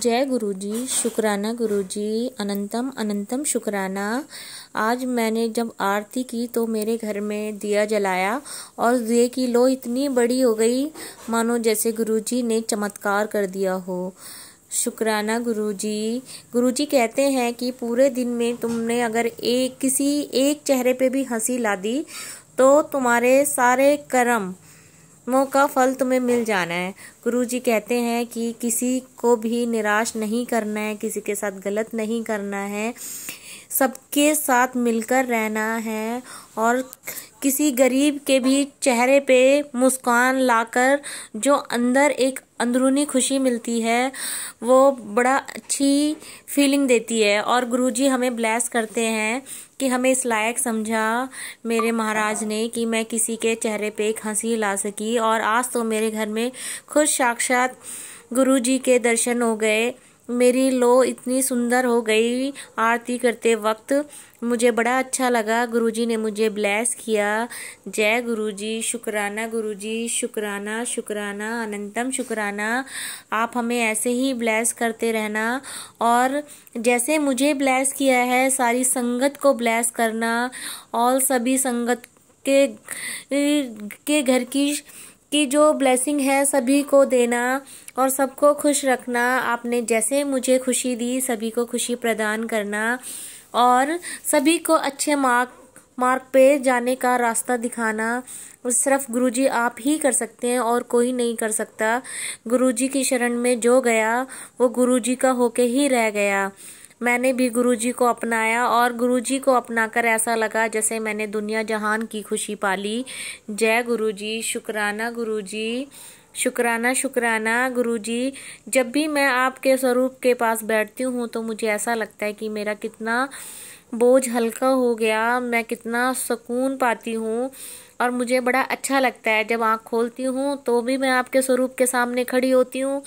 जय गुरु जी शुक्राना गुरु जी अनंतम अनंतम शुक्राना आज मैंने जब आरती की तो मेरे घर में दिया जलाया और दिए की लो इतनी बड़ी हो गई मानो जैसे गुरु जी ने चमत्कार कर दिया हो शुक्राना गुरुजी गुरुजी कहते हैं कि पूरे दिन में तुमने अगर एक किसी एक चेहरे पे भी हंसी ला दी तो तुम्हारे सारे कर्म मौका का फल तुम्हें मिल जाना है गुरु जी कहते हैं कि किसी को भी निराश नहीं करना है किसी के साथ गलत नहीं करना है सबके साथ मिलकर रहना है और किसी गरीब के भी चेहरे पे मुस्कान लाकर जो अंदर एक अंदरूनी खुशी मिलती है वो बड़ा अच्छी फीलिंग देती है और गुरुजी हमें ब्लेस करते हैं कि हमें इस लायक समझा मेरे महाराज ने कि मैं किसी के चेहरे पे एक हंसी ला सकी और आज तो मेरे घर में खुद साक्षात गुरु जी के दर्शन हो गए मेरी लो इतनी सुंदर हो गई आरती करते वक्त मुझे बड़ा अच्छा लगा गुरुजी ने मुझे ब्लेस किया जय गुरुजी शुक्राना गुरुजी शुक्राना शुक्राना अनंतम शुक्राना आप हमें ऐसे ही ब्लेस करते रहना और जैसे मुझे ब्लेस किया है सारी संगत को ब्लेस करना और सभी संगत के के घर की कि जो ब्लेसिंग है सभी को देना और सबको खुश रखना आपने जैसे मुझे खुशी दी सभी को खुशी प्रदान करना और सभी को अच्छे मार्क मार्ग पे जाने का रास्ता दिखाना सिर्फ गुरुजी आप ही कर सकते हैं और कोई नहीं कर सकता गुरुजी की शरण में जो गया वो गुरुजी का होके ही रह गया मैंने भी गुरुजी को अपनाया और गुरुजी को अपनाकर ऐसा लगा जैसे मैंने दुनिया जहान की खुशी पाली जय गुरुजी शुक्राना गुरुजी शुक्राना शुक्राना गुरुजी जब भी मैं आपके स्वरूप के पास बैठती हूँ तो मुझे ऐसा लगता है कि मेरा कितना बोझ हल्का हो गया मैं कितना सुकून पाती हूँ और मुझे बड़ा अच्छा लगता है जब आँख खोलती हूँ तो भी मैं आपके स्वरूप के सामने खड़ी होती हूँ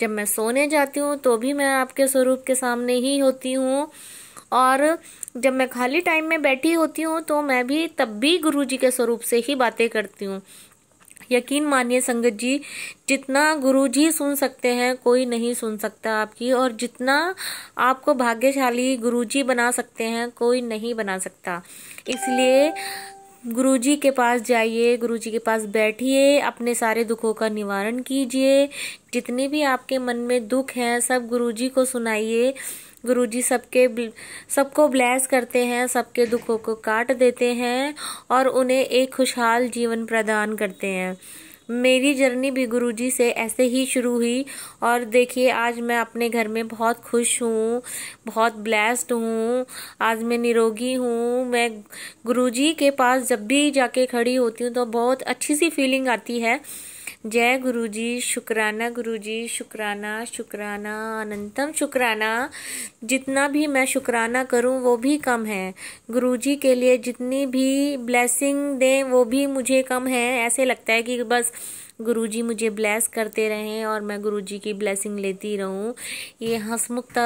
जब मैं सोने जाती हूँ तो भी मैं आपके स्वरूप के सामने ही होती हूँ और जब मैं खाली टाइम में बैठी होती हूँ तो मैं भी तब भी गुरु जी के स्वरूप से ही बातें करती हूँ यकीन मानिए संगत जी जितना गुरु जी सुन सकते हैं कोई नहीं सुन सकता आपकी और जितना आपको भाग्यशाली गुरु जी बना सकते हैं कोई नहीं बना सकता इसलिए गुरुजी के पास जाइए गुरुजी के पास बैठिए अपने सारे दुखों का निवारण कीजिए जितने भी आपके मन में दुख हैं सब गुरुजी को सुनाइए गुरुजी सबके सबको ब्लेस करते हैं सबके दुखों को काट देते हैं और उन्हें एक खुशहाल जीवन प्रदान करते हैं मेरी जर्नी भी गुरुजी से ऐसे ही शुरू हुई और देखिए आज मैं अपने घर में बहुत खुश हूँ बहुत ब्लेस्ड हूँ आज मैं निरोगी हूँ मैं गुरुजी के पास जब भी जाके खड़ी होती हूँ तो बहुत अच्छी सी फीलिंग आती है जय गुरु शुकराना शुक्राना जी शुक्राना शुक्राना अनंतम शुक्राना जितना भी मैं शुक्राना करूं वो भी कम है गुरु जी के लिए जितनी भी ब्लेसिंग दें वो भी मुझे कम है ऐसे लगता है कि बस गुरु जी मुझे ब्लेस करते रहें और मैं गुरु जी की ब्लेसिंग लेती रहूं ये हंसमुख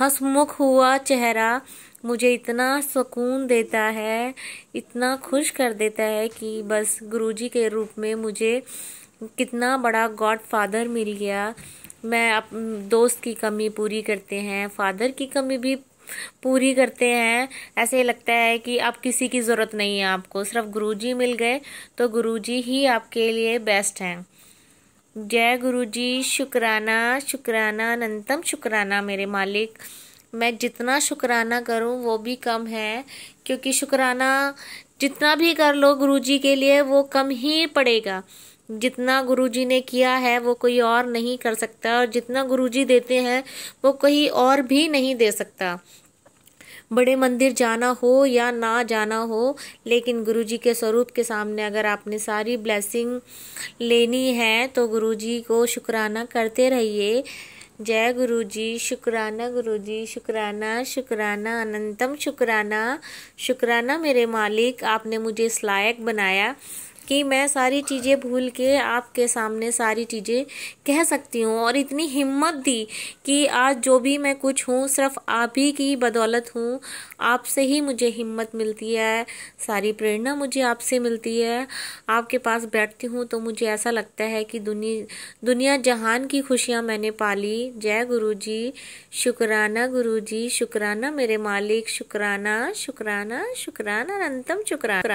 हंसमुख हुआ चेहरा मुझे इतना सुकून देता है इतना खुश कर देता है कि बस गुरु जी के रूप में मुझे कितना बड़ा गॉड फादर मिल गया मैं अप दोस्त की कमी पूरी करते हैं फादर की कमी भी पूरी करते हैं ऐसे लगता है कि अब किसी की ज़रूरत नहीं है आपको सिर्फ गुरुजी मिल गए तो गुरुजी ही आपके लिए बेस्ट हैं जय गुरुजी शुक्राना शुक्राना अनंतम शुक्राना मेरे मालिक मैं जितना शुक्राना करूं वो भी कम है क्योंकि शुक्राना जितना भी कर लो गुरुजी के लिए वो कम ही पड़ेगा जितना गुरुजी ने किया है वो कोई और नहीं कर सकता और जितना गुरुजी देते हैं वो कोई और भी नहीं दे सकता बड़े मंदिर जाना हो या ना जाना हो लेकिन गुरुजी के स्वरूप के सामने अगर आपने सारी ब्लेसिंग लेनी है तो गुरुजी को शुक्राना करते रहिए जय गुरुजी शुक्राना गुरुजी शुक्राना शुक्राना अनंतम शुक्राना शुक्राना मेरे मालिक आपने मुझे इस लायक बनाया कि मैं सारी चीज़ें भूल के आपके सामने सारी चीज़ें कह सकती हूँ और इतनी हिम्मत दी कि आज जो भी मैं कुछ हूँ सिर्फ आप ही की बदौलत हूँ आपसे ही मुझे हिम्मत मिलती है सारी प्रेरणा मुझे आपसे मिलती है आपके पास बैठती हूँ तो मुझे ऐसा लगता है कि दुनिया दुनिया जहान की खुशियाँ मैंने पाली जय गुरु जी शुकराना गुरु जी शुकराना मेरे मालिक शुकराना शुकराना शुकराना अनंतम शुकराना